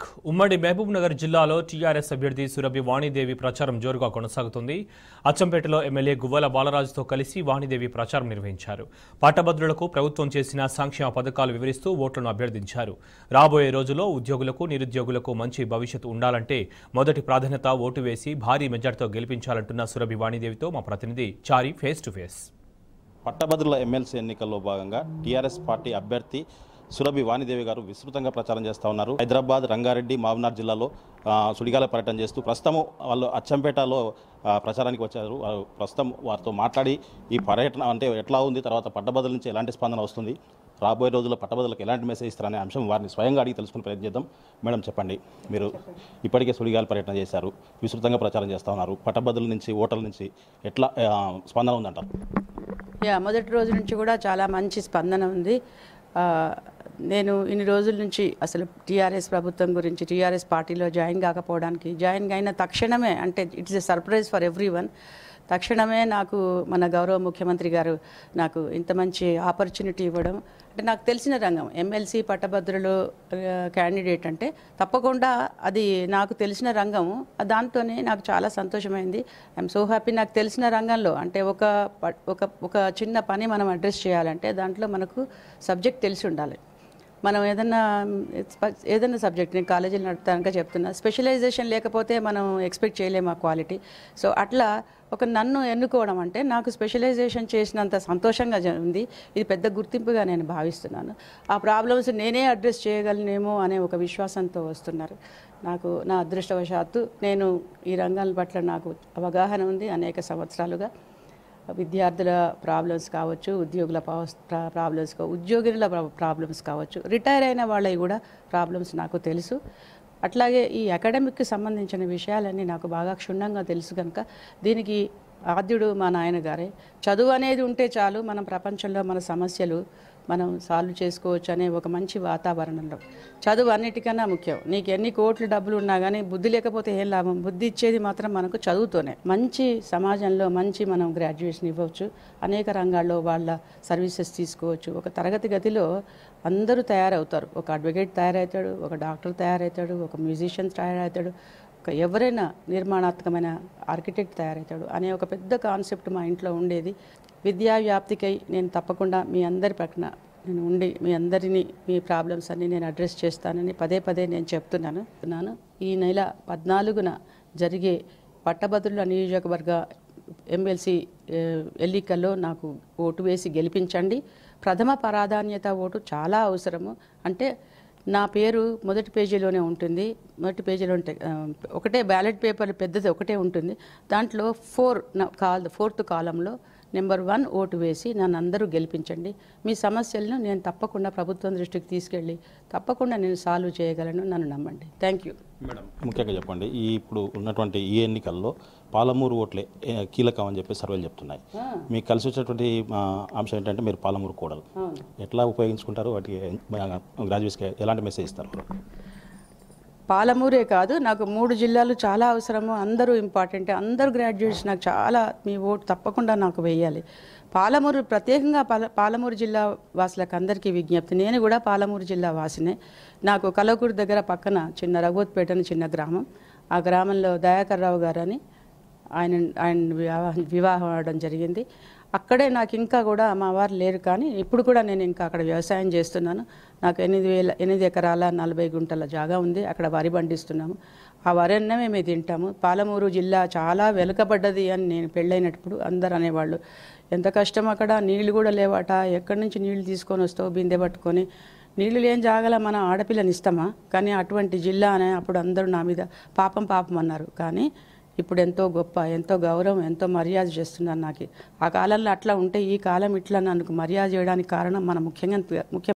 back ఉమ్మడి మహబూబ్నగర్ జిల్లాలో TRS అభ్యర్థి సురభి వాణిదేవి ప్రచారం జోరుగా కొనసాగుతుంది అచ్చంపేటలో ఎమ్మెల్యే గువ్వల బాలరాజుతో కలిసి వాణిదేవి ప్రచారం నిర్వహించారు పట్టభద్రులకు ప్రభుత్వం చేసిన సంక్షేమ పథకాలు వివరిస్తూ ఓట్లను అభ్యర్థించారు రాబోయే రోజుల్లో ఉద్యోగులకు నిరుద్యోగులకు మంచి భవిష్యత్తు ఉండాలంటే మొదటి ప్రాధాన్యత ఓటు వేసి భారీ మెజార్టీతో గెలిపించాలంటున్న సురభి వాణిదేవితో మా ప్రతినిధి చారి ఫేస్ టు ఫేస్ పట్టభద్రుల ఎమ్మెల్సీ ఎన్నికల్లో భాగంగా టీఆర్ఎస్ పార్టీ అభ్యర్థి సురభి వాణిదేవి గారు విస్తృతంగా ప్రచారం చేస్తూ ఉన్నారు హైదరాబాద్ రంగారెడ్డి మామనార్ జిల్లాలో సుడిగాల పర్యటన చేస్తూ ప్రస్తుతం వాళ్ళు అచ్చంపేటలో ప్రచారానికి వచ్చారు ప్రస్తుతం వారితో మాట్లాడి ఈ పర్యటన అంటే ఎట్లా ఉంది తర్వాత పట్టబదుల నుంచి ఎలాంటి స్పందన వస్తుంది రాబోయే రోజుల్లో పట్టబదలకు ఎలాంటి మెసేజ్ ఇస్తారనే అంశం వారిని స్వయంగా అడిగి తెలుసుకుని ప్రయత్నిద్దాం మేడం చెప్పండి మీరు ఇప్పటికే సుడిగాల పర్యటన చేశారు విస్తృతంగా ప్రచారం చేస్తూ ఉన్నారు పట్టబదుల నుంచి ఓటర్ల నుంచి ఎట్లా స్పందన ఉందంటారు యా మొదటి రోజు నుంచి కూడా చాలా మంచి స్పందన ఉంది నేను ఇన్ని రోజుల నుంచి అసలు టీఆర్ఎస్ ప్రభుత్వం గురించి టీఆర్ఎస్ పార్టీలో జాయిన్ కాకపోవడానికి జాయిన్ అయిన తక్షణమే అంటే it's a surprise for everyone తక్షణమే నాకు మన గౌరవ ముఖ్యమంత్రి గారు నాకు ఇంత మంచి ఆపర్చునిటీ ఇవ్వడం అంటే నాకు తెలిసిన రంగం ఎమ్మెల్సీ పట్టభద్రులు క్యాండిడేట్ అంటే తప్పకుండా అది నాకు తెలిసిన రంగం దాంతోనే నాకు చాలా సంతోషమైంది ఐఎమ్ సో హ్యాపీ నాకు తెలిసిన రంగంలో అంటే ఒక ఒక ఒక చిన్న పని మనం అడ్రస్ చేయాలంటే దాంట్లో మనకు సబ్జెక్ట్ తెలిసి ఉండాలి మనం ఏదన్నా ఏదైనా సబ్జెక్ట్ నేను కాలేజీలు నడుపుతానక చెప్తున్నా స్పెషలైజేషన్ లేకపోతే మనం ఎక్స్పెక్ట్ చేయలేము ఆ క్వాలిటీ సో అట్లా ఒక నన్ను ఎన్నుకోవడం అంటే నాకు స్పెషలైజేషన్ చేసినంత సంతోషంగా ఉంది ఇది పెద్ద గుర్తింపుగా నేను భావిస్తున్నాను ఆ ప్రాబ్లమ్స్ నేనే అడ్రస్ చేయగలనేమో అనే ఒక విశ్వాసంతో వస్తున్నారు నాకు నా అదృష్టవశాత్తు నేను ఈ రంగాల పట్ల నాకు అవగాహన ఉంది అనేక సంవత్సరాలుగా విద్యార్థుల ప్రాబ్లమ్స్ కావచ్చు ఉద్యోగుల ప్రాబ్లమ్స్ కావచ్చు ఉద్యోగుల ప్రాబ్లమ్స్ కావచ్చు రిటైర్ అయిన వాళ్ళవి కూడా ప్రాబ్లమ్స్ నాకు తెలుసు అట్లాగే ఈ అకాడమిక్కి సంబంధించిన విషయాలన్నీ నాకు బాగా క్షుణ్ణంగా తెలుసు కనుక దీనికి ఆద్యుడు మా నాయనగారే చదువు అనేది ఉంటే చాలు మనం ప్రపంచంలో మన సమస్యలు మనం సాల్వ్ చేసుకోవచ్చు అనే ఒక మంచి వాతావరణంలో చదువు అన్నిటికన్నా ముఖ్యం నీకు ఎన్ని కోట్ల డబ్బులు ఉన్నా కానీ బుద్ధి లేకపోతే ఏం లాభం బుద్ధి ఇచ్చేది మాత్రం మనకు చదువుతోనే మంచి సమాజంలో మంచి మనం గ్రాడ్యుయేషన్ ఇవ్వచ్చు అనేక రంగాల్లో వాళ్ళ సర్వీసెస్ తీసుకోవచ్చు ఒక తరగతి గదిలో అందరూ తయారవుతారు ఒక అడ్వకేట్ తయారవుతాడు ఒక డాక్టర్ తయారవుతాడు ఒక మ్యూజిషియన్ తయారవుతాడు ఒక ఎవరైనా నిర్మాణాత్మకమైన ఆర్కిటెక్ట్ తయారవుతాడు అనే ఒక పెద్ద కాన్సెప్ట్ మా ఇంట్లో ఉండేది విద్యా వ్యాప్తికై నేను తప్పకుండా మీ అందరి పక్కన నేను ఉండి మీ అందరినీ మీ ప్రాబ్లమ్స్ అన్నీ నేను అడ్రస్ చేస్తానని పదే పదే నేను చెప్తున్నాను ఈ నెల పద్నాలుగున జరిగే పట్టభద్రుల నియోజకవర్గ ఎమ్మెల్సీ ఎన్నికల్లో నాకు ఓటు వేసి గెలిపించండి ప్రథమ ప్రాధాన్యత ఓటు చాలా అవసరము అంటే నా పేరు మొదటి పేజీలోనే ఉంటుంది మొదటి పేజీలో ఒకటే బ్యాలెట్ పేపర్ పెద్దది ఒకటే ఉంటుంది దాంట్లో ఫోర్ కాల్ ఫోర్త్ కాలంలో నెంబర్ వన్ ఓటు వేసి నన్ను అందరూ గెలిపించండి మీ సమస్యలను నేను తప్పకుండా ప్రభుత్వం దృష్టికి తీసుకెళ్ళి తప్పకుండా నేను సాల్వ్ చేయగలను నన్ను నమ్మండి థ్యాంక్ యూ మేడం ముఖ్యంగా చెప్పండి ఈ ఇప్పుడు ఉన్నటువంటి ఈ ఎన్నికల్లో పాలమూరు ఓట్లే కీలకం అని చెప్పి సర్వేలు చెప్తున్నాయి మీకు కలిసి వచ్చేటువంటి అంశం ఏంటంటే మీరు పాలమూరు కూడలు ఎట్లా ఉపయోగించుకుంటారు వాటికి గ్రాడ్యుయేట్స్కి ఎలాంటి మెసేజ్ ఇస్తారు పాలమూరే కాదు నాకు మూడు జిల్లాలు చాలా అవసరము అందరూ ఇంపార్టెంట్ అందరు గ్రాడ్యుయేట్స్ నాకు చాలా మీ ఓటు తప్పకుండా నాకు వేయాలి పాలమూరు ప్రత్యేకంగా పాల పాలమూరు జిల్లా వాసులకు అందరికీ విజ్ఞప్తి నేను కూడా పాలమూరు జిల్లా వాసినే నాకు కలకూరు దగ్గర పక్కన చిన్న రఘువత్పేట అని చిన్న గ్రామం ఆ గ్రామంలో రావు గారు అని ఆయన ఆయన వివాహం వివాహం అవ్వడం జరిగింది అక్కడే నాకు ఇంకా కూడా మా వారు లేరు కానీ ఇప్పుడు కూడా నేను ఇంకా అక్కడ వ్యవసాయం చేస్తున్నాను నాకు ఎనిమిది వేల ఎనిమిది ఎకరాల నలభై గుంటల జాగా ఉంది అక్కడ వరి పండిస్తున్నాము ఆ వరి అన్నమే మేము తింటాము పాలమూరు జిల్లా చాలా వెనుకబడ్డది అని నేను పెళ్ళైనప్పుడు అందరు అనేవాళ్ళు ఎంత కష్టం అక్కడ నీళ్లు కూడా లేవాట ఎక్కడి నుంచి నీళ్లు తీసుకొని వస్తావు బిందె పట్టుకొని నీళ్లు లేని జాగల మన ఆడపిల్లని ఇస్తామా కానీ అటువంటి జిల్లా అనే అప్పుడు అందరూ నా మీద పాపం పాపం అన్నారు కానీ ఇప్పుడు ఎంతో గొప్ప ఎంతో గౌరవం ఎంతో మర్యాద చేస్తున్నారు నాకు ఆ కాలంలో అట్లా ఉంటే ఈ కాలం ఇట్లా నన్ను మర్యాద చేయడానికి కారణం మన ముఖ్యంగా ముఖ్య